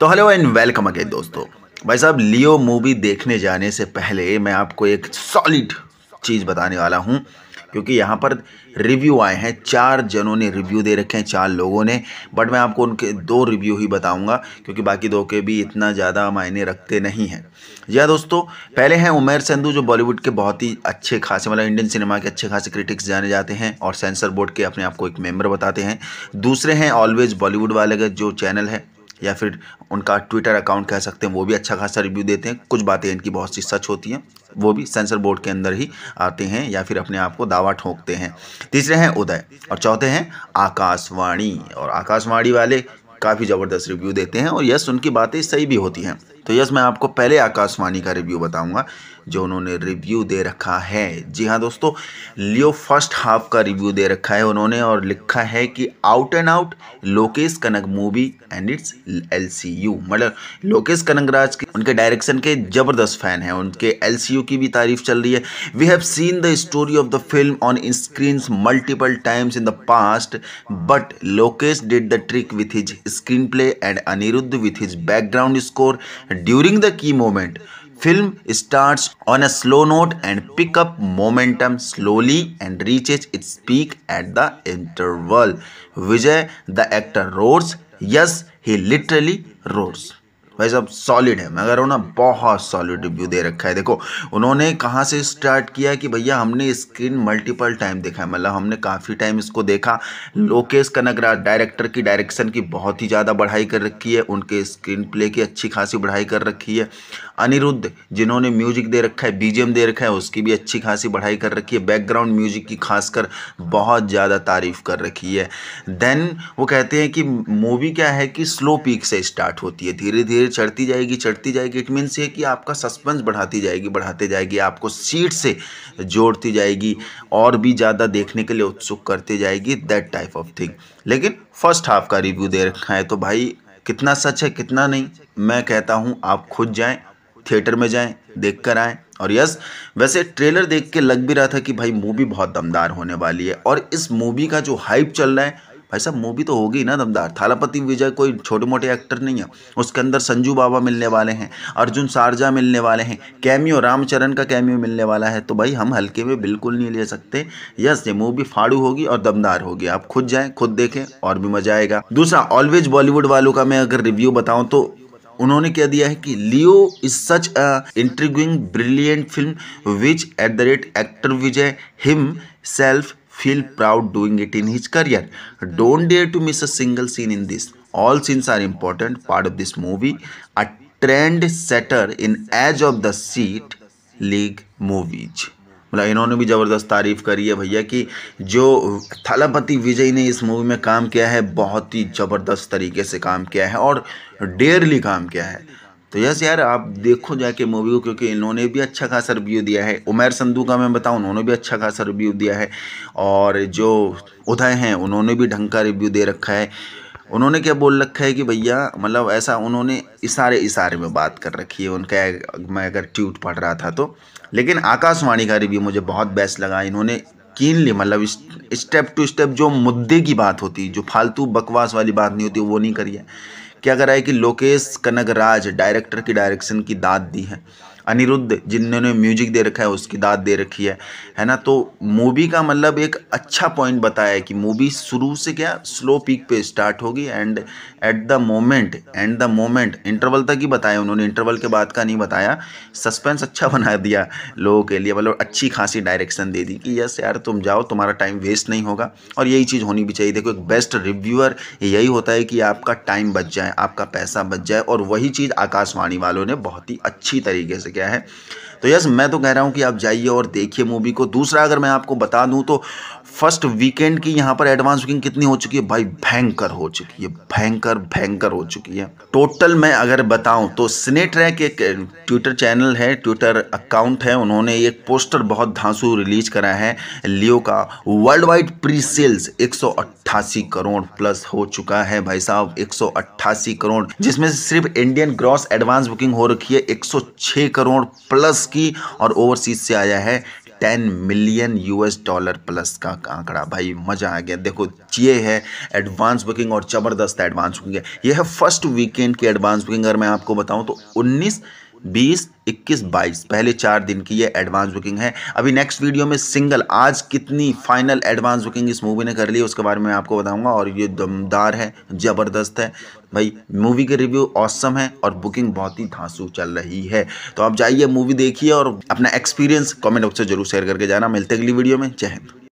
तो hello and welcome again दोस्तों भाई साहब लियो मूवी देखने जाने से पहले मैं आपको एक सॉलिड चीज़ बताने वाला हूँ क्योंकि यहाँ पर रिव्यू आए हैं चार जनों ने रिव्यू दे रखे हैं चार लोगों ने बट मैं आपको उनके दो रिव्यू ही बताऊंगा क्योंकि बाकी दो के भी इतना ज़्यादा मायने रखते नहीं हैं या दोस्तों पहले हैं उमेर संधू जो बॉलीवुड के बहुत ही अच्छे खासे मतलब इंडियन सिनेमा के अच्छे खासे क्रिटिक्स जाने जाते हैं और सेंसर बोर्ड के अपने आप को एक मेम्बर बताते हैं दूसरे हैं ऑलवेज बॉलीवुड वाले का जो चैनल है या फिर उनका ट्विटर अकाउंट कह सकते हैं वो भी अच्छा खासा रिव्यू देते हैं कुछ बातें इनकी बहुत सी सच होती हैं वो भी सेंसर बोर्ड के अंदर ही आते हैं या फिर अपने आप को दावा ठोंकते हैं तीसरे हैं उदय और चौथे हैं आकाशवाणी और आकाशवाणी वाले काफ़ी ज़बरदस्त रिव्यू देते हैं और यस उनकी बातें सही भी होती हैं तो यस मैं आपको पहले आकाशवाणी का रिव्यू बताऊंगा जो उन्होंने रिव्यू दे रखा है जी हाँ दोस्तों लियो फर्स्ट हाफ का रिव्यू दे रखा है उन्होंने और लिखा है कि out and out Lokesh Kanak movie and it's L मतलब लोकेश कनकराज के उनके डायरेक्शन के जबरदस्त फैन हैं उनके एल की भी तारीफ चल रही है we have seen the story of the film on screen multiple times in the past but Lokesh did the trick with his screenplay and Anirudh with his background score During the key moment, film starts on a slow note and pick up momentum slowly and reaches its peak at the interval. Vijay, the actor, roars. Yes, he literally roars. भाई साहब solid है मैं कह रहा हूँ ना बहुत solid review दे रखा है देखो उन्होंने कहाँ से स्टार्ट किया कि भैया हमने स्क्रीन मल्टीपल टाइम देखा है मतलब हमने काफ़ी टाइम इसको देखा लोकेश कनगराज डायरेक्टर की डायरेक्शन की बहुत ही ज़्यादा बढ़ाई कर रखी है उनके स्क्रीन प्ले की अच्छी खासी बढ़ाई कर रखी है अनिरुद्ध जिन्होंने म्यूजिक दे रखा है बीजेम दे रखा है उसकी भी अच्छी खासी बढ़ाई कर रखी है बैकग्राउंड म्यूजिक की खासकर बहुत ज़्यादा तारीफ कर रखी है देन वो कहते हैं कि मूवी क्या है कि स्लो पीक से स्टार्ट होती है धीरे धीरे धीरे चढ़ती जाएगी चढ़ती जाएगी इट मीन्स ये कि आपका सस्पेंस बढ़ाती जाएगी बढ़ाते जाएगी आपको सीट से जोड़ती जाएगी और भी ज़्यादा देखने के लिए उत्सुक करते जाएगी दैट टाइप ऑफ थिंग लेकिन फर्स्ट हाफ का रिव्यू दे रखा है तो भाई कितना सच है कितना नहीं मैं कहता हूँ आप खुद जाएँ थिएटर में जाएँ देख कर आएँ और यस वैसे ट्रेलर देख के लग भी रहा था कि भाई मूवी बहुत दमदार होने वाली है और इस मूवी का जो हाइप चल रहा है भाई साहब मूवी तो होगी ना दमदार थालापति विजय कोई छोटे मोटे एक्टर नहीं है उसके अंदर संजू बाबा मिलने वाले हैं अर्जुन सारजा मिलने वाले हैं कैमियो रामचरण का कैमियो मिलने वाला है तो भाई हम हल्के में बिल्कुल नहीं ले सकते यस ये मूवी फाड़ू होगी और दमदार होगी आप खुद जाएँ खुद देखें और भी मजा आएगा दूसरा ऑलवेज बॉलीवुड वालों का मैं अगर रिव्यू बताऊँ तो उन्होंने क्या दिया है कि Leo is such a intriguing brilliant film which at the rate actor Vijay himself feel proud doing it in his career. Don't dare to miss a single scene in this. All scenes are important part of this movie. A trendsetter in edge of the seat league movies मतलब इन्होंने भी ज़बरदस्त तारीफ करी है भैया कि जो थलापति विजय ने इस मूवी में काम किया है बहुत ही ज़बरदस्त तरीके से काम किया है और डेयरली काम किया है तो यस यार आप देखो जाके मूवी को क्योंकि इन्होंने भी अच्छा खासा रिव्यू दिया है उमेर संधू का मैं बताऊँ उन्होंने भी अच्छा खासा रिव्यू दिया है और जो उदय हैं उन्होंने भी ढंग का रिव्यू दे रखा है उन्होंने क्या बोल रखा है कि भैया मतलब ऐसा उन्होंने इशारे इशारे में बात कर रखी है उनका मैं अगर ट्यूट पढ़ रहा था तो लेकिन आकाशवाणी का रिव्यू मुझे बहुत बेस्ट लगा इन्होंने कीनली मतलब स्टेप टू स्टेप जो मुद्दे की बात होती जो फालतू बकवास वाली बात नहीं होती वो नहीं करी है क्या करा है कि लोकेश राज डायरेक्टर की डायरेक्शन की दाद दी है अनिरुद्ध जिन्होंने म्यूजिक दे रखा है उसकी दाद दे रखी है है ना तो मूवी का मतलब एक अच्छा पॉइंट बताया है कि मूवी शुरू से क्या स्लो पीक पे स्टार्ट होगी and at the moment and the moment interval तक ही बताया उन्होंने इंटरवल के बाद का नहीं बताया सस्पेंस अच्छा बना दिया लोगों के लिए मतलब अच्छी खासी डायरेक्शन दे दी कि यस यार तुम जाओ तुम्हारा टाइम वेस्ट नहीं होगा और यही चीज़ होनी भी चाहिए देखो एक बेस्ट रिव्यूअर यही होता है कि आपका टाइम बच जाए आपका पैसा बच जाए और वही चीज़ आकाशवाणी वालों ने बहुत ही अच्छी तरीके से गया है तो यस मैं तो कह रहा हूँ कि आप जाइए और देखिए मूवी को दूसरा अगर मैं आपको बता दूँ तो फर्स्ट वीकेंड की यहाँ पर एडवांस बुकिंग कितनी हो चुकी है भाई भयंकर हो चुकी है भयंकर भयंकर हो चुकी है टोटल मैं अगर बताऊँ तो सिनेट्रैक एक ट्विटर चैनल है ट्विटर अकाउंट है उन्होंने एक पोस्टर बहुत धांसू रिलीज करा है लियो का वर्ल्ड वाइड प्री सेल्स एक करोड़ प्लस हो चुका है भाई साहब एक करोड़ जिसमें सिर्फ इंडियन ग्रॉस एडवांस बुकिंग हो रखी है एक करोड़ प्लस की और ओवरसीज से आया है ten million US dollar plus का आंकड़ा भाई मज़ा आ गया देखो ये है एडवांस बुकिंग और ज़बरदस्त एडवांस बुकिंग है यह है फर्स्ट वीकेंड की एडवांस बुकिंग अगर मैं आपको बताऊं तो उन्नीस बीस इक्कीस बाईस पहले चार दिन की ये एडवांस बुकिंग है अभी नेक्स्ट वीडियो में सिंगल आज कितनी फाइनल एडवांस बुकिंग इस मूवी ने कर ली उसके बारे में आपको बताऊंगा और ये दमदार है ज़बरदस्त है भाई मूवी के रिव्यू औसम है और बुकिंग बहुत ही धांसू चल रही है तो आप जाइए मूवी देखिए और अपना एक्सपीरियंस कॉमेंट बॉक्स से जरूर शेयर करके जाना मिलते अगली वीडियो में जय हिंद